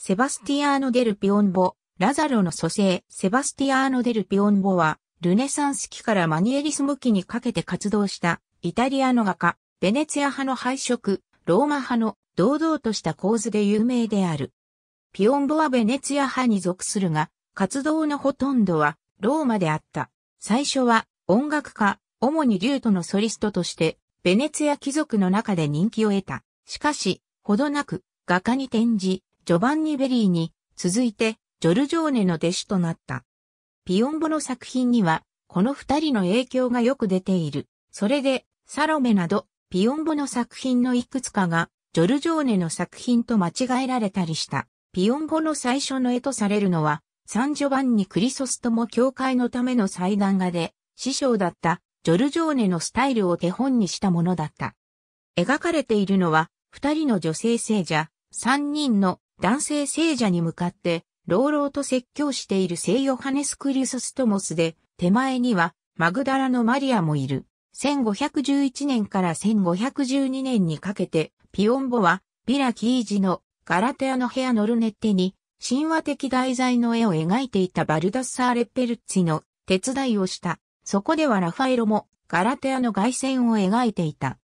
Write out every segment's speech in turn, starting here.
セバスティアーノ・デル・ピオンボ、ラザロの蘇生、セバスティアーノ・デル・ピオンボは、ルネサンス期からマニエリスム期にかけて活動した、イタリアの画家、ベネツィア派の配色、ローマ派の堂々とした構図で有名である。ピオンボはベネツィア派に属するが、活動のほとんどはローマであった。最初は音楽家、主にリュートのソリストとして、ベネツィア貴族の中で人気を得た。しかし、ほどなく画家に転じ、ジョバンニ・ベリーに続いてジョルジョーネの弟子となった。ピオンボの作品にはこの二人の影響がよく出ている。それでサロメなどピオンボの作品のいくつかがジョルジョーネの作品と間違えられたりした。ピオンボの最初の絵とされるのはサンジョバンニ・クリソストも教会のための祭壇画で師匠だったジョルジョーネのスタイルを手本にしたものだった。描かれているのは、二人の女性聖者、三人の男性聖者に向かって、朗々と説教している聖ヨハネス・クリュソストモスで、手前には、マグダラのマリアもいる。1511年から1512年にかけて、ピオンボは、ビラキージのガラテアの部屋ノルネッテに、神話的題材の絵を描いていたバルダッサーレ・ッペルッツィの手伝いをした。そこではラファエロもガラテアの外線を描いていた。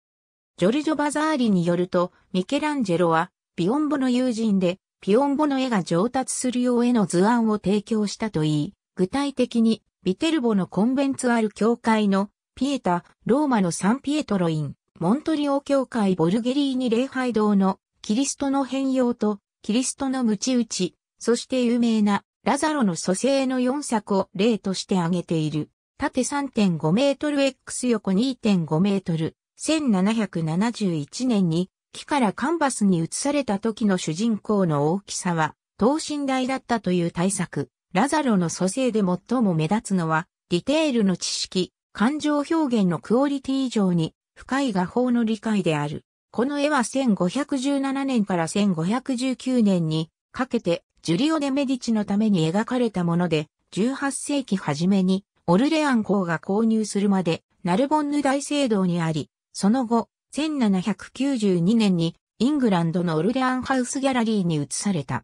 ジョルジョ・バザーリによると、ミケランジェロは、ビオンボの友人で、ピオンボの絵が上達するようへの図案を提供したといい、具体的に、ビテルボのコンベンツある教会の、ピエタ、ローマのサンピエトロイン、モントリオ教会ボルゲリーニ礼拝堂の、キリストの変容と、キリストの鞭打ち、そして有名な、ラザロの蘇生の4作を例として挙げている。縦3.5メートル X 横2.5メートル。1771年に木からカンバスに移された時の主人公の大きさは、等身大だったという大作、ラザロの蘇生で最も目立つのは、ディテールの知識、感情表現のクオリティ以上に、深い画法の理解である。この絵は1517年から1519年にかけてジュリオ・デ・メディチのために描かれたもので、18世紀初めにオルレアン公が購入するまでナルボンヌ大聖堂にあり、その後、1792年にイングランドのオルデアンハウスギャラリーに移された。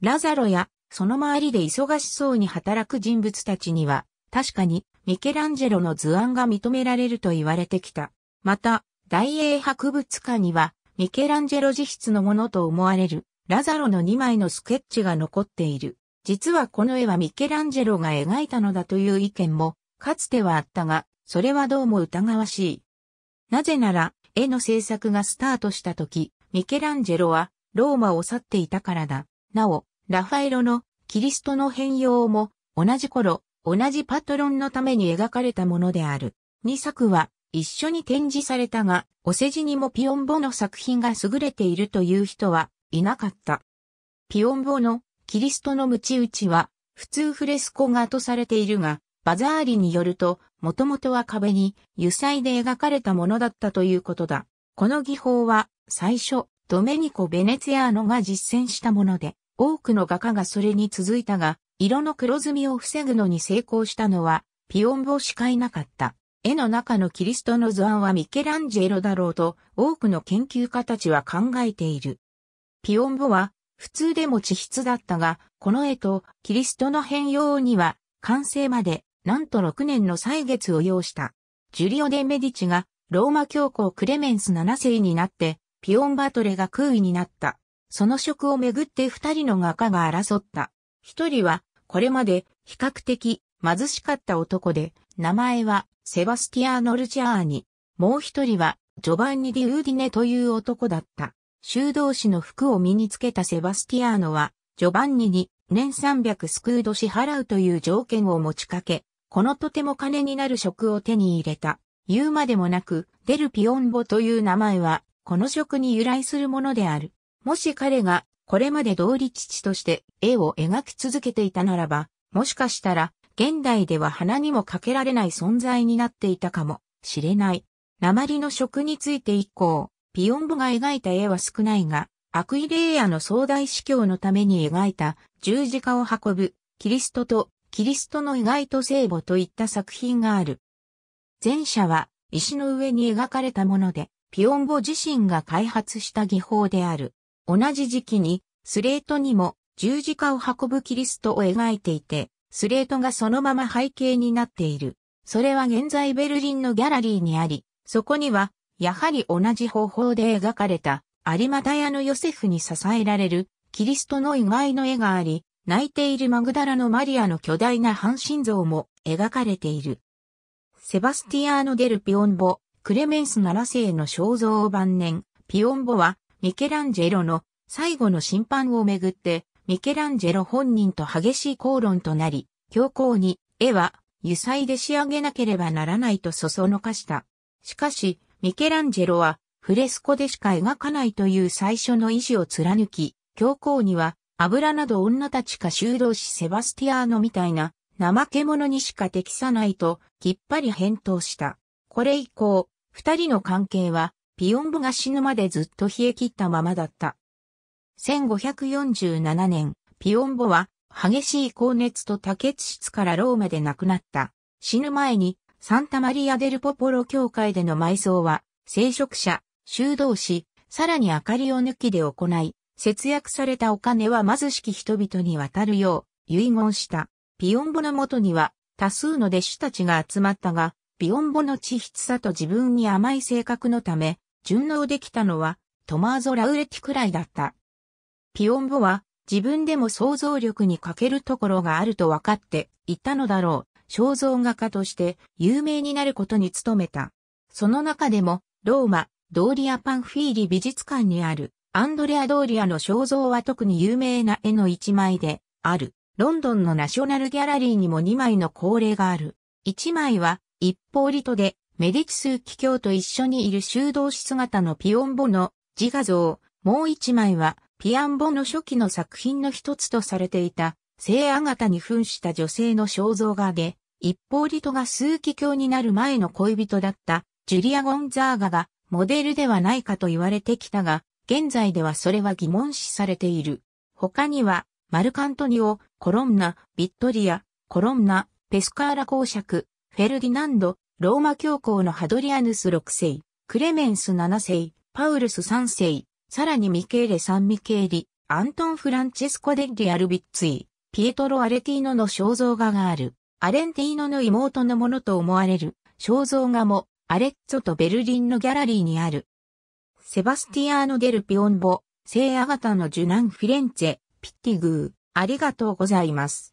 ラザロやその周りで忙しそうに働く人物たちには、確かにミケランジェロの図案が認められると言われてきた。また、大英博物館には、ミケランジェロ自筆のものと思われる、ラザロの2枚のスケッチが残っている。実はこの絵はミケランジェロが描いたのだという意見も、かつてはあったが、それはどうも疑わしい。なぜなら、絵の制作がスタートした時、ミケランジェロはローマを去っていたからだ。なお、ラファエロのキリストの変容も同じ頃、同じパトロンのために描かれたものである。2作は一緒に展示されたが、お世辞にもピオンボの作品が優れているという人はいなかった。ピオンボのキリストの鞭打ちは普通フレスコ画とされているが、バザーリによるともともとは壁に油彩で描かれたものだったということだ。この技法は最初、ドメニコ・ベネツィアーノが実践したもので、多くの画家がそれに続いたが、色の黒ずみを防ぐのに成功したのは、ピオンボしかいなかった。絵の中のキリストの図案はミケランジェロだろうと、多くの研究家たちは考えている。ピオンボは、普通でも地筆だったが、この絵とキリストの変容には、完成までなんと6年の歳月を要した。ジュリオ・デ・メディチが、ローマ教皇クレメンス7世になって、ピオンバトレが空位になった。その職をめぐって二人の画家が争った。一人は、これまで比較的貧しかった男で、名前はセバスティアーノ・ルチャーニ。もう一人は、ジョバンニ・ディ・ウーディネという男だった。修道士の服を身につけたセバスティアーノは、ジョバンニに年300スクード支払うという条件を持ちかけ、このとても金になる職を手に入れた。言うまでもなく、デルピオンボという名前は、この職に由来するものである。もし彼が、これまで道理父として絵を描き続けていたならば、もしかしたら、現代では鼻にもかけられない存在になっていたかもしれない。鉛の職について以降、ピオンボが描いた絵は少ないが、アクイレイヤの壮大司教のために描いた十字架を運ぶキリストとキリストの意外と聖母といった作品がある。前者は石の上に描かれたもので、ピオンボ自身が開発した技法である。同じ時期にスレートにも十字架を運ぶキリストを描いていて、スレートがそのまま背景になっている。それは現在ベルリンのギャラリーにあり、そこには、やはり同じ方法で描かれた、有股屋のヨセフに支えられる、キリストの意外の絵があり、泣いているマグダラのマリアの巨大な半身像も描かれている。セバスティアーノ・デル・ピオンボ、クレメンス7世の肖像を晩年、ピオンボはミケランジェロの最後の審判をめぐってミケランジェロ本人と激しい口論となり、強皇に絵は油彩で仕上げなければならないとそそのかした。しかし、ミケランジェロはフレスコでしか描かないという最初の意志を貫き、教皇には油など女たちか修道士セバスティアーノみたいな、怠け者にしか適さないと、きっぱり返答した。これ以降、二人の関係は、ピヨンボが死ぬまでずっと冷え切ったままだった。1547年、ピヨンボは、激しい高熱と多血質からローマで亡くなった。死ぬ前に、サンタマリア・デル・ポポロ教会での埋葬は、聖職者、修道士、さらに明かりを抜きで行い、節約されたお金は貧しき人々に渡るよう遺言した。ピヨンボの元には多数の弟子たちが集まったが、ピヨンボの地筆さと自分に甘い性格のため、順応できたのはトマーゾ・ラウレティくらいだった。ピヨンボは自分でも想像力に欠けるところがあると分かっていたのだろう。肖像画家として有名になることに努めた。その中でも、ローマ、ドーリア・パンフィーリ美術館にあるアンドレア・ドーリアの肖像は特に有名な絵の一枚である。ロンドンのナショナルギャラリーにも2枚の恒例がある。1枚は一方リトでメディチス気教と一緒にいる修道士姿のピオンボの自画像。もう1枚はピアンボの初期の作品の一つとされていた聖アガタに扮した女性の肖像画で、一方リトが数奇教になる前の恋人だったジュリア・ゴンザーガがモデルではないかと言われてきたが、現在ではそれは疑問視されている。他には、マルカントニオ、コロンナ、ビットリア、コロンナ、ペスカーラ公爵、フェルディナンド、ローマ教皇のハドリアヌス6世、クレメンス7世、パウルス3世、さらにミケーレ・サン・ミケーリ、アントン・フランチェスコ・デッリ・アルビッツィ、ピエトロ・アレティーノの肖像画がある。アレンティーノの妹のものと思われる肖像画もアレッツォとベルリンのギャラリーにある。セバスティアーノ・デル・ピオンボ、聖アガタの受難フィレンツェ、ピッティグー、ありがとうございます。